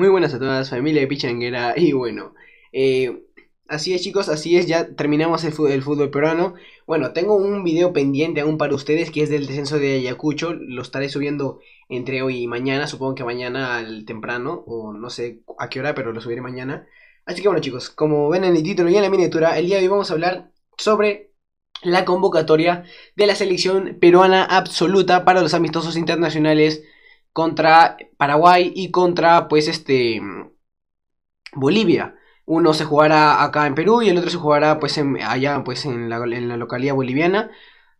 Muy buenas a todas, familia de Pichanguera. Y bueno, eh, así es chicos, así es, ya terminamos el el fútbol, peruano. Bueno, tengo un video pendiente aún para ustedes que es del descenso de Ayacucho. Lo estaré subiendo entre hoy y mañana, supongo que mañana al temprano, o no sé a qué hora, pero lo subiré mañana. Así que bueno chicos, como ven en el título y en la miniatura, el día de hoy vamos a hablar sobre la convocatoria de la selección peruana absoluta para los amistosos internacionales contra Paraguay y contra pues este Bolivia. Uno se jugará acá en Perú y el otro se jugará pues allá pues en la, localidad boliviana.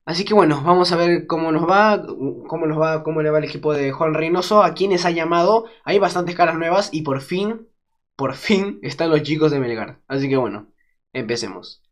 Así que bueno, vamos a ver cómo nos va, cómo nos va, cómo le va el equipo de Juan Reynoso, a quienes ha llamado. Hay bastantes caras nuevas y por fin, por fin están los chicos de Melgar. Así que bueno, empecemos.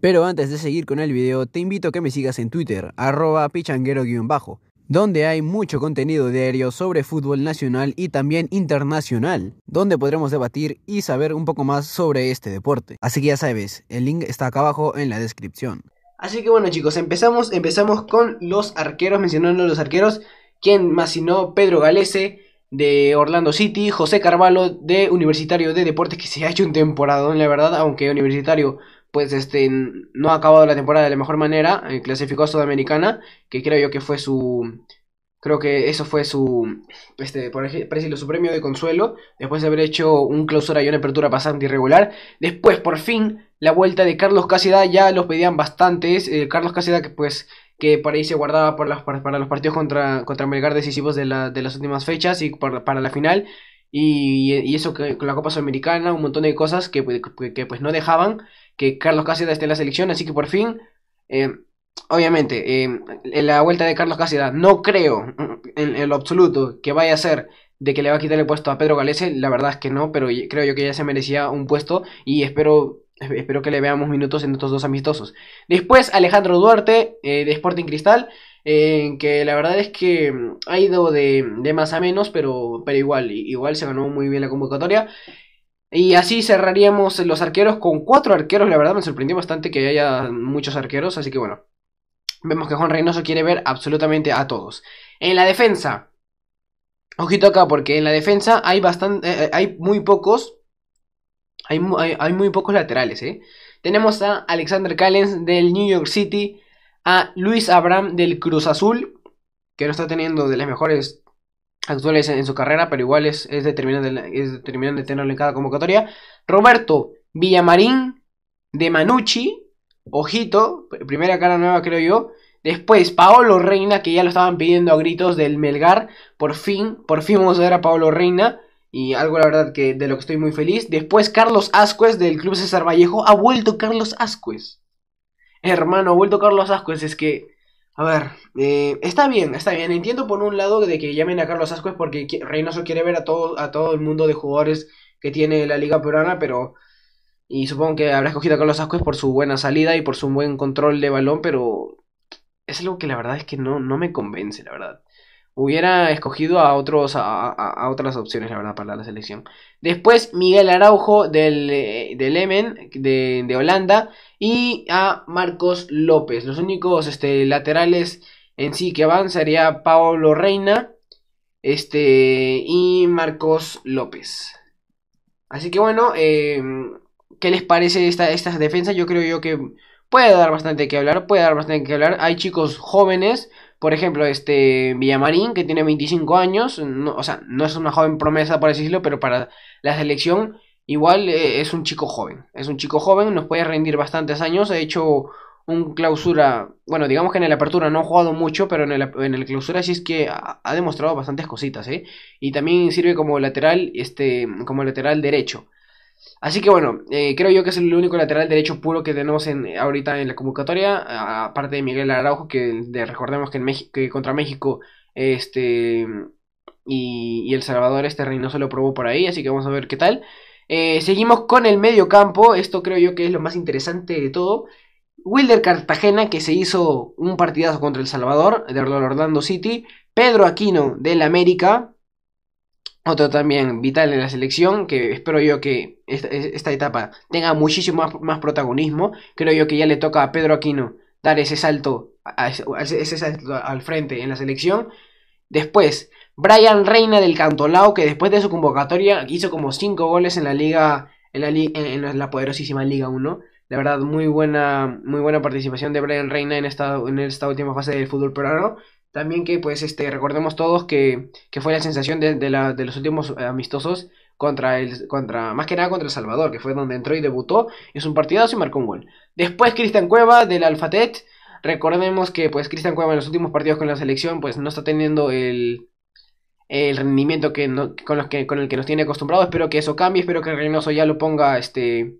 Pero antes de seguir con el video, te invito a que me sigas en Twitter, arroba pichanguero-bajo donde hay mucho contenido diario sobre fútbol nacional y también internacional, donde podremos debatir y saber un poco más sobre este deporte. Así que ya sabes, el link está acá abajo en la descripción. Así que bueno chicos, empezamos, empezamos con los arqueros, mencionando los arqueros, quien más sino Pedro Galese de Orlando City, José Carvalho de Universitario de Deportes, que se ha hecho un en la verdad, aunque Universitario pues este, no ha acabado la temporada de la mejor manera, eh, clasificó a Sudamericana, que creo yo que fue su, creo que eso fue su, este, por ejemplo, su premio de consuelo, después de haber hecho un clausura y una apertura bastante irregular, después por fin la vuelta de Carlos Caseda, ya los pedían bastantes, eh, Carlos Caseda que pues que por ahí se guardaba para, los partidos contra, contra Melgar decisivos de, de las últimas fechas y para la final, y, eso que, con la Copa Sudamericana, un montón de cosas que, pues, que pues no dejaban que Carlos Cáceres esté en la selección, así que por fin, eh, obviamente, eh, en la vuelta de Carlos Cáceres no creo mm, en, lo absoluto que vaya a ser de que le va a quitar el puesto a Pedro Galese, la verdad es que no, pero creo yo que ya se merecía un puesto y espero Espero que le veamos minutos en estos dos amistosos. Después Alejandro Duarte eh, de Sporting Cristal, que la verdad es que mm, ha ido de, de más a menos, pero, pero igual, igual se ganó muy bien la convocatoria. Y así cerraríamos los arqueros con cuatro arqueros. La verdad me sorprendió bastante que haya muchos arqueros. Así que bueno, vemos que Juan Reynoso quiere ver absolutamente a todos. En la defensa. Ojito acá, porque en la defensa hay bastante. Eh, hay muy pocos. Hay, hay, muy pocos laterales, ¿eh? Tenemos a Alexander Callens del New York City. A Luis Abraham del Cruz Azul. Que no está teniendo de las mejores actuales en su carrera, pero igual es, determinante, es tenerlo en cada convocatoria. Roberto Villamarín de Manucci, ojito, primera cara nueva creo yo. Después, Paolo Reina, que ya lo estaban pidiendo a gritos del Melgar. Por fin, por fin vamos a ver a Paolo Reina. Y algo la verdad que de lo que estoy muy feliz. Después, Carlos Ascuez del Club César Vallejo. Ha vuelto Carlos Ascuez. Hermano, ha vuelto Carlos Ascuez. Es que a ver, eh, está bien, está bien. Entiendo por un lado de que llamen a Carlos Ascuez porque Reynoso quiere ver a todo, a todo el mundo de jugadores que tiene la Liga Peruana, pero. Y supongo que habrá escogido a Carlos Ascuez por su buena salida y por su buen control de balón, pero. Es algo que la verdad es que no, no me convence, la verdad. Hubiera escogido a, otros, a, otras opciones, la verdad, para la selección. Después, Miguel Araujo del, eh, del Emen, de, Holanda, y a Marcos López. Los únicos este, laterales en sí que van sería Pablo Reina este, y Marcos López. Así que bueno, em, ¿qué les parece esta, estas defensas? Yo creo yo que puede dar bastante que hablar, puede dar bastante que hablar. Hay chicos jóvenes, por ejemplo, este Villamarín, que tiene 25 años, no, o sea, no es una joven promesa, por decirlo, pero para la selección igual eh, es un chico joven. Es un chico joven, nos puede rendir bastantes años. Ha hecho un clausura, bueno, digamos que en el apertura no ha jugado mucho, pero en el, en el clausura sí es que ha, ha, demostrado bastantes cositas, ¿eh? Y también sirve como lateral, este, como lateral derecho. Así que bueno, eh, creo yo que es el único lateral derecho puro que tenemos en, ahorita en la convocatoria, aparte de Miguel Araujo, que recordemos que, en contra México este, y, El Salvador este reino se lo probó por ahí, así que vamos a ver qué tal. Eh, seguimos con el medio campo, esto creo yo que es lo más interesante de todo. Wilder Cartagena, que se hizo un partidazo contra El Salvador, de Orlando City. Pedro Aquino del América, otro también vital en la selección, que espero yo que esta, etapa tenga muchísimo más, protagonismo. Creo yo que ya le toca a Pedro Aquino dar ese salto, al frente en la selección. Después, Brian Reina del Cantolao, que después de su convocatoria hizo como 5 goles en la liga, en la, en, la poderosísima Liga 1. La verdad, muy buena, muy buena participación de Brian Reina en esta, en esta última fase del fútbol peruano. También que pues este, recordemos todos que, fue la sensación de, los últimos eh, amistosos contra el contra más que nada contra el Salvador, que fue donde entró y debutó, es un partidazo y marcó un gol. Después Cristian Cueva del Alphatet. recordemos que pues Cristian Cueva en los últimos partidos con la selección pues no está teniendo el, el rendimiento que, con, los que con el que nos tiene acostumbrados, espero que eso cambie, espero que Reynoso ya lo ponga este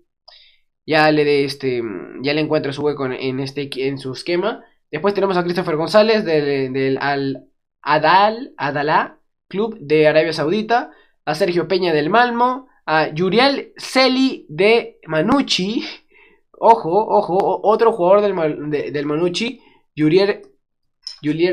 ya le dé este ya le encuentre su hueco en este en su esquema. Después tenemos a Christopher González del, al Adal, Adalá, Club de Arabia Saudita, a Sergio Peña del Malmo, a Yuriel Celi de Manucci, ojo, ojo, otro jugador del, del Manucci, Yuriel,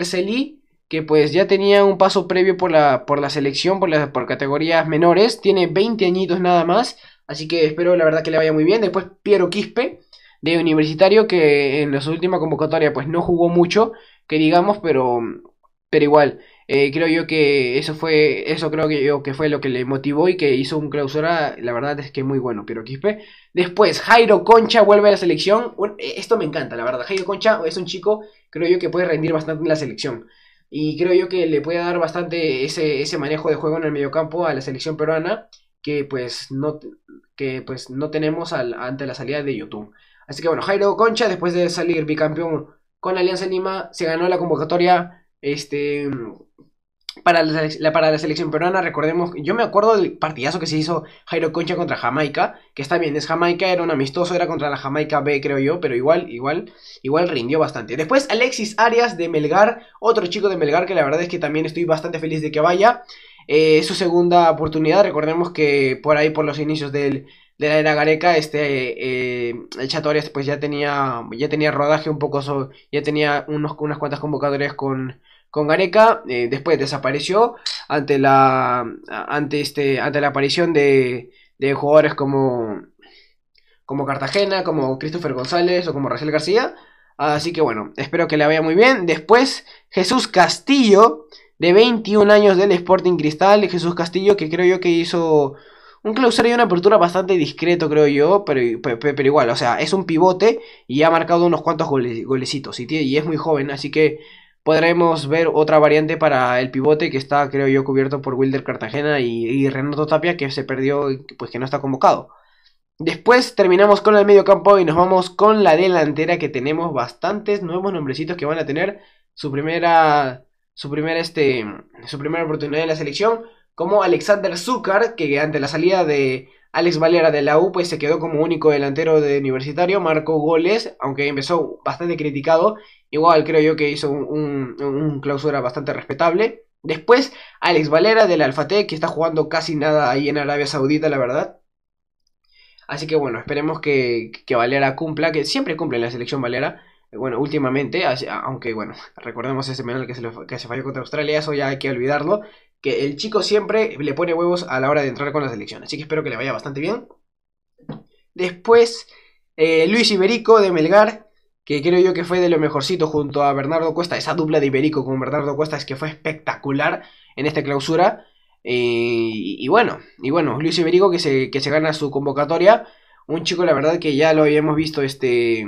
Celi, que pues ya tenía un paso previo por la, por la selección, por, las por categorías menores, tiene 20 añitos nada más, así que espero la verdad que le vaya muy bien. Después Piero Quispe, de universitario que en su última convocatoria pues no jugó mucho, que digamos, pero, pero igual. Eh, creo yo que eso fue, eso creo que yo que fue lo que le motivó y que hizo un clausura, la verdad es que muy bueno, pero Quispe. Después, Jairo Concha vuelve a la selección. Eh, esto me encanta, la verdad. Jairo Concha es un chico, creo yo, que puede rendir bastante en la selección. Y creo yo que le puede dar bastante ese, ese manejo de juego en el mediocampo a la selección peruana que pues no, que, pues, no tenemos al, ante la salida de YouTube. Así que bueno, Jairo Concha, después de salir bicampeón con la Alianza Lima, se ganó la convocatoria este, para, la, para la selección peruana. Recordemos, yo me acuerdo del partidazo que se hizo Jairo Concha contra Jamaica, que está bien, es Jamaica, era un amistoso, era contra la Jamaica B, creo yo, pero igual, igual, igual rindió bastante. Después Alexis Arias de Melgar, otro chico de Melgar que la verdad es que también estoy bastante feliz de que vaya. Eh, su segunda oportunidad. Recordemos que por ahí, por los inicios del, de la era Gareca, este, eh, el Chatorias pues ya tenía, ya tenía rodaje un poco, ya tenía unos, unas cuantas convocatorias con, con Gareca, eh, después desapareció ante la, ante este, ante la aparición de, de jugadores como, como Cartagena, como Christopher González o como rafael García, así que bueno, espero que la vaya muy bien, después Jesús Castillo, de 21 años del Sporting Cristal, Jesús Castillo, que creo yo que hizo un closer y una apertura bastante discreto, creo yo, pero, pero, igual, o sea, es un pivote y ha marcado unos cuantos golecitos y, es muy joven, así que podremos ver otra variante para el pivote que está, creo yo, cubierto por Wilder Cartagena y, Renato Tapia, que se perdió, pues que no está convocado. Después terminamos con el medio campo y nos vamos con la delantera que tenemos bastantes nuevos nombrecitos que van a tener su primera su primera este su primera oportunidad en la selección como Alexander Zucker, que ante la salida de Alex Valera de la U, pues se quedó como único delantero de universitario, marcó goles, aunque empezó bastante criticado, igual creo yo que hizo un, clausura bastante respetable. Después, Alex Valera del Alfate, que está jugando casi nada ahí en Arabia Saudita, la verdad. Así que bueno, esperemos que, Valera cumpla, que siempre cumple en la selección Valera. Bueno, últimamente, aunque bueno, recordemos ese penal que se, que se falló contra Australia, eso ya hay que olvidarlo que el chico siempre le pone huevos a la hora de entrar con la selección. Así que espero que le vaya bastante bien. Después, eh, Luis Iberico de Melgar, que creo yo que fue de lo mejorcito junto a Bernardo Cuesta. Esa dupla de Iberico con Bernardo Cuesta es que fue espectacular en esta clausura. Eh, y, y, bueno, y bueno, Luis Iberico que se, que se gana su convocatoria. Un chico, la verdad, que ya lo habíamos visto este,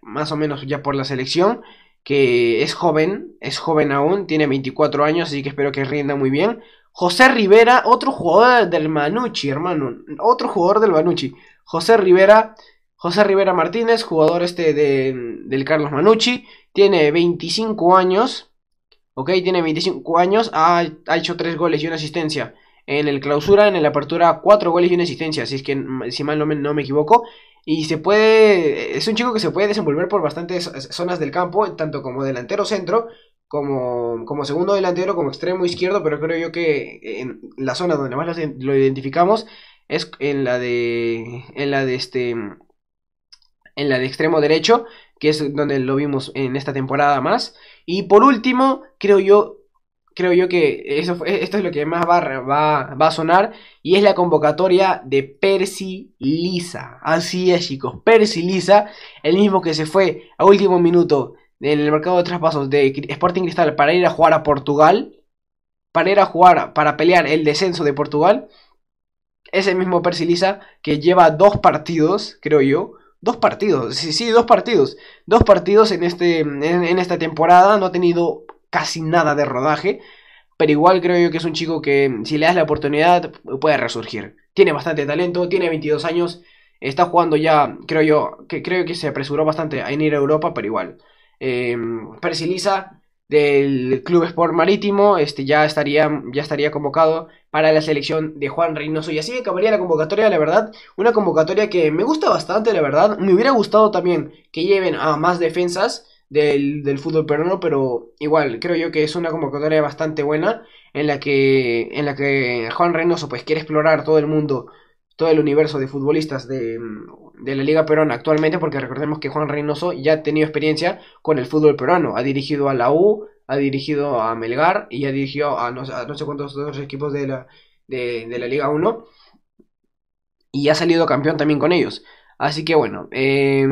más o menos ya por la selección que es joven, es joven aún, tiene 24 años, así que espero que rinda muy bien. José Rivera, otro jugador del Manucci, hermano, otro jugador del Manucci. José Rivera, José Rivera Martínez, jugador este del Carlos Manucci, tiene 25 años, ok, tiene 25 años, ha, hecho 3 goles y una asistencia en el clausura, en el apertura 4 goles y una asistencia, así es que si mal no me equivoco. Y se puede, es un chico que se puede desenvolver por bastantes zonas del campo, tanto como delantero centro, como, como segundo delantero, como extremo izquierdo, pero creo yo que la zona donde más lo identificamos es en la de, en la de este, en la de extremo derecho, que es donde lo vimos en esta temporada más. Y por último, creo yo creo yo que eso e, esto es lo que más va, a sonar y es la convocatoria de Percy Lisa. Así es, chicos, Percy Lisa, el mismo que se fue a último minuto en el mercado de traspasos de Sporting Cristal para ir a jugar a Portugal, para ir a jugar, para pelear el descenso de Portugal. Ese mismo Percy Lisa que lleva dos partidos, creo yo, dos partidos, sí, sí, dos partidos. Dos partidos en, este, en, esta temporada, no ha tenido casi nada de rodaje. Pero igual creo yo que es un chico que si le das la oportunidad puede resurgir. Tiene bastante talento, tiene 22 años, está jugando ya, creo yo, que creo que se apresuró bastante a ir a Europa, pero igual. Eh, del Club Sport Marítimo este, ya, estaría, ya estaría convocado para la selección de Juan Reynoso. Y así acabaría la convocatoria, la verdad. Una convocatoria que me gusta bastante, la verdad. Me hubiera gustado también que lleven a más defensas del, fútbol peruano, pero igual creo yo que es una convocatoria bastante buena en la que, en la que Juan Reynoso pues quiere explorar todo el mundo, todo el universo de futbolistas de, la Liga Peruana actualmente, porque recordemos que Juan Reynoso ya ha tenido experiencia con el fútbol peruano, ha dirigido a la U, ha dirigido a Melgar y ha dirigido a no, sé cuántos otros equipos de la, de, de la Liga 1 y ha salido campeón también con ellos. Así que bueno, eh,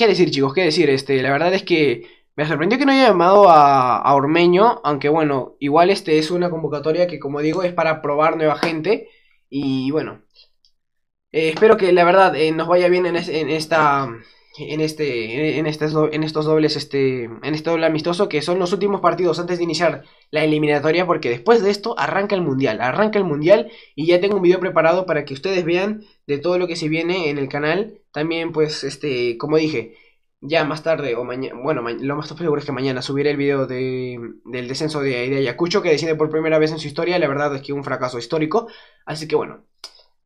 qué decir, chicos, qué decir. Este, la verdad es que me sorprendió que no haya llamado a, Ormeño, aunque bueno, igual este es una convocatoria que como digo es para probar nueva gente y bueno, eh, espero que la verdad eh, nos vaya bien en esta en este en, en estos dobles este en este doble amistoso que son los últimos partidos antes de iniciar la eliminatoria porque después de esto arranca el mundial arranca el mundial y ya tengo un video preparado para que ustedes vean de todo lo que se viene en el canal también pues este como dije ya más tarde o mañana bueno lo más seguro es que mañana subiré el video de, del descenso de, Ayacucho que decide por primera vez en su historia la verdad es que un fracaso histórico así que bueno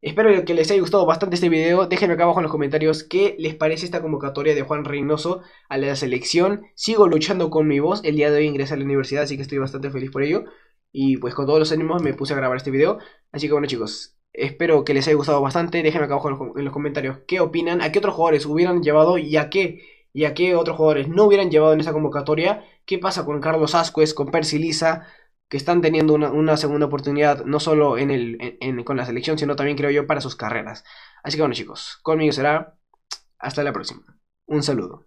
Espero que les haya gustado bastante este video. Déjenme acá abajo en los comentarios qué les parece esta convocatoria de Juan Reynoso a la selección. Sigo luchando con mi voz. El día de hoy ingresé a la universidad, así que estoy bastante feliz por ello. Y pues con todos los ánimos me puse a grabar este video. Así que bueno chicos, espero que les haya gustado bastante. Déjenme acá abajo en los comentarios qué opinan, a qué otros jugadores hubieran llevado y a qué y a qué otros jugadores no hubieran llevado en esa convocatoria. ¿Qué pasa con Carlos Ascuez, con Percy Lisa? que están teniendo una, segunda oportunidad, no solo en el, con la selección, sino también creo yo para sus carreras. Así que bueno chicos, conmigo será. Hasta la próxima. Un saludo.